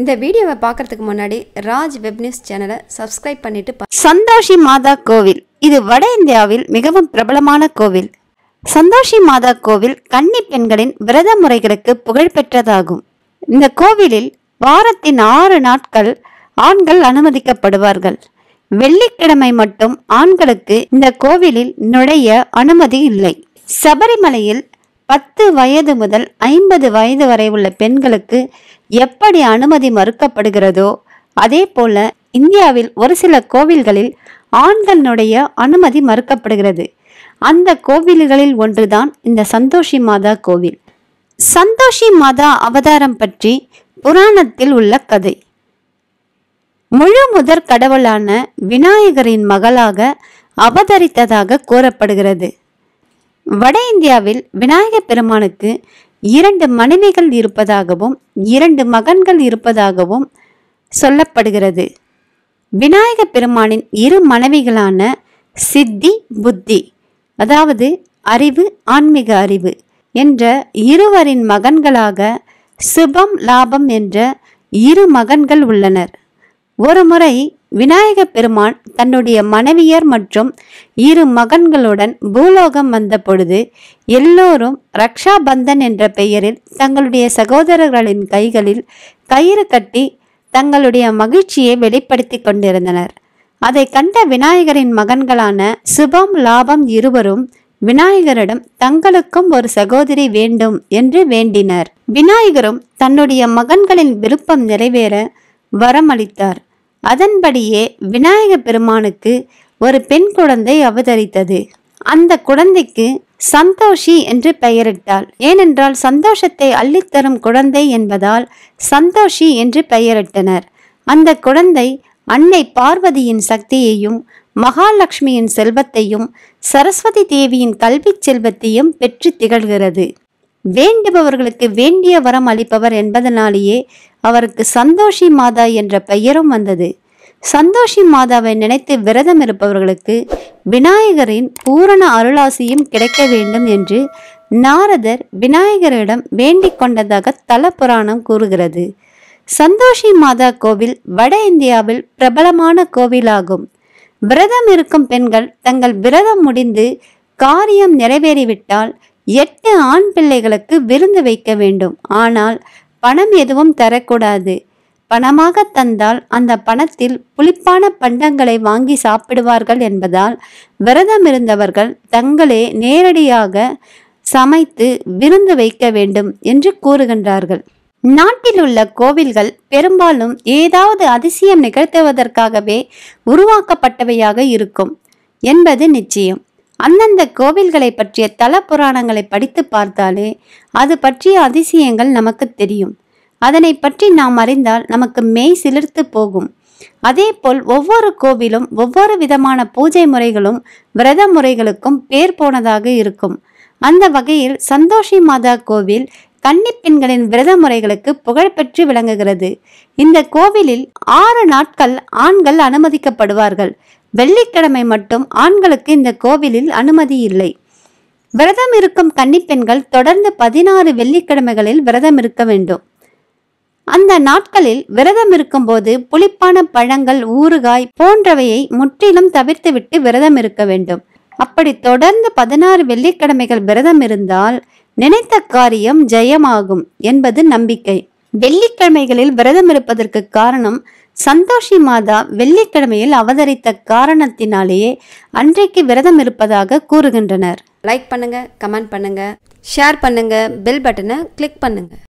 இந்த வீடியோவை பார்க்கறதுக்கு முன்னாடி ராஜ் வெப் நியூஸ் சேனலை சப்ஸ்கிரைப் பண்ணிட்டு சந்தோஷி மாதா கோவில் இது வட இந்தியாவில் மிகவும் பிரபலமான கோவில் சந்தோஷி மாதா கோவில் கன்னி பெண்களின் விரத முறைகளுக்கு புகழ்பெற்றதாகும் இந்த கோவிலில் வாரத்தின் ஆறு நாட்கள் ஆண்கள் அனுமதிக்கப்படுவார்கள் வெள்ளிக்கிழமை மட்டும் ஆண்களுக்கு இந்த கோவிலில் நுழைய அனுமதி இல்லை சபரிமலையில் பத்து வயது முதல் ஐம்பது வயது வரை உள்ள பெண்களுக்கு எப்படி அனுமதி மறுக்கப்படுகிறதோ அதே போல இந்தியாவில் ஒரு சில கோவில்களில் ஆண்களினுடைய அனுமதி மறுக்கப்படுகிறது அந்த கோவில்களில் ஒன்றுதான் இந்த சந்தோஷி மாதா கோவில் சந்தோஷி மாதா அவதாரம் பற்றி புராணத்தில் உள்ள கதை முழு முதற் கடவுளான விநாயகரின் மகளாக அவதரித்ததாக கூறப்படுகிறது வட இந்தியாவில் விநாயகப் பெருமானுக்கு இரண்டு மனைவிகள் இருப்பதாகவும் இரண்டு மகன்கள் இருப்பதாகவும் சொல்லப்படுகிறது விநாயக பெருமானின் இரு மனைவிகளான சித்தி புத்தி அதாவது அறிவு ஆன்மீக அறிவு என்ற இருவரின் மகன்களாக சுபம் லாபம் என்ற இரு மகன்கள் உள்ளனர் ஒருமுறை விநாயக பெருமான் தன்னுடைய மனைவியர் மற்றும் இரு மகன்களுடன் பூலோகம் வந்த பொழுது எல்லோரும் ரக்ஷா பந்தன் என்ற பெயரில் தங்களுடைய சகோதரர்களின் கைகளில் கயிறு கட்டி தங்களுடைய மகிழ்ச்சியை வெளிப்படுத்தி கொண்டிருந்தனர் அதை கண்ட விநாயகரின் மகன்களான சுபம் லாபம் இருவரும் விநாயகரிடம் தங்களுக்கும் ஒரு சகோதரி வேண்டும் என்று வேண்டினர் விநாயகரும் தன்னுடைய மகன்களின் விருப்பம் நிறைவேற வரமளித்தார் அதன்படியே விநாயக பெருமானுக்கு ஒரு பெண் குழந்தை அவதரித்தது அந்த குழந்தைக்கு சந்தோஷி என்று பெயரிட்டாள் ஏனென்றால் சந்தோஷத்தை அள்ளித்தரும் குழந்தை என்பதால் சந்தோஷி என்று பெயரிட்டனர் அந்த குழந்தை அன்னை பார்வதியின் சக்தியையும் மகாலட்சுமியின் செல்வத்தையும் சரஸ்வதி தேவியின் கல்வி செல்வத்தையும் பெற்று திகழ்கிறது வேண்டுபவர்களுக்கு வேண்டிய வரம் அளிப்பவர் என்பதனாலேயே அவருக்கு சந்தோஷி மாதா என்ற பெயரும் வந்தது சந்தோஷி மாதாவை நினைத்து விரதம் இருப்பவர்களுக்கு விநாயகரின் பூரண அருளாசியும் கிடைக்க வேண்டும் என்று நாரதர் விநாயகரிடம் வேண்டிக் கொண்டதாக தல புராணம் கூறுகிறது சந்தோஷி மாதா கோவில் வட இந்தியாவில் பிரபலமான கோவிலாகும் விரதம் இருக்கும் பெண்கள் தங்கள் விரதம் முடிந்து காரியம் நிறைவேறிவிட்டால் எட்டு ஆண் பிள்ளைகளுக்கு விருந்து வைக்க வேண்டும் ஆனால் பணம் எதுவும் தரக்கூடாது பணமாக தந்தால் அந்த பணத்தில் புளிப்பான பண்டங்களை வாங்கி சாப்பிடுவார்கள் என்பதால் விரதம் இருந்தவர்கள் தங்களே நேரடியாக சமைத்து விருந்து வைக்க வேண்டும் என்று கூறுகின்றார்கள் நாட்டில் உள்ள கோவில்கள் பெரும்பாலும் ஏதாவது அதிசயம் நிகழ்த்துவதற்காகவே உருவாக்கப்பட்டவையாக இருக்கும் என்பது நிச்சயம் அந்தந்த கோவில்களை பற்றிய தல புராணங்களை படித்து பார்த்தாலே அது பற்றிய அதிசயங்கள் நமக்கு தெரியும் அதனை பற்றி நாம் அறிந்தால் நமக்கு மெய் சிலிர்த்து போகும் அதேபோல் ஒவ்வொரு கோவிலும் ஒவ்வொரு விதமான பூஜை முறைகளும் விரத முறைகளுக்கும் பேர் போனதாக இருக்கும் அந்த வகையில் சந்தோஷி மாதா கோவில் கன்னி பெண்களின் விரத முறைகளுக்கு புகழ்பெற்று விளங்குகிறது இந்த கோவிலில் ஆறு நாட்கள் ஆண்கள் அனுமதிக்கப்படுவார்கள் வெள்ளிக்கிழமை மட்டும் ஆண்களுக்கு இந்த கோவிலில் அனுமதி இல்லை விரதம் இருக்கும் கன்னிப்பெண்கள் தொடர்ந்து பதினாறு வெள்ளிக்கிழமைகளில் விரதம் இருக்க வேண்டும் அந்த நாட்களில் விரதம் இருக்கும்போது புளிப்பான பழங்கள் ஊறுகாய் போன்றவையை முற்றிலும் தவிர்த்துவிட்டு விரதம் இருக்க வேண்டும் அப்படி தொடர்ந்து பதினாறு வெள்ளிக்கிழமைகள் விரதம் இருந்தால் நினைத்த காரியம் ஜெயமாகும் என்பது நம்பிக்கை வெள்ளிக்கிழமைகளில் விரதம் இருப்பதற்கு காரணம் சந்தோஷி மாதா வெள்ளிக்கிழமையில் அவதரித்த காரணத்தினாலேயே அன்றைக்கு விரதம் இருப்பதாக கூறுகின்றனர் லைக் பண்ணுங்க கமெண்ட் பண்ணுங்க ஷேர் பண்ணுங்க பெல் பட்டனை கிளிக் பண்ணுங்க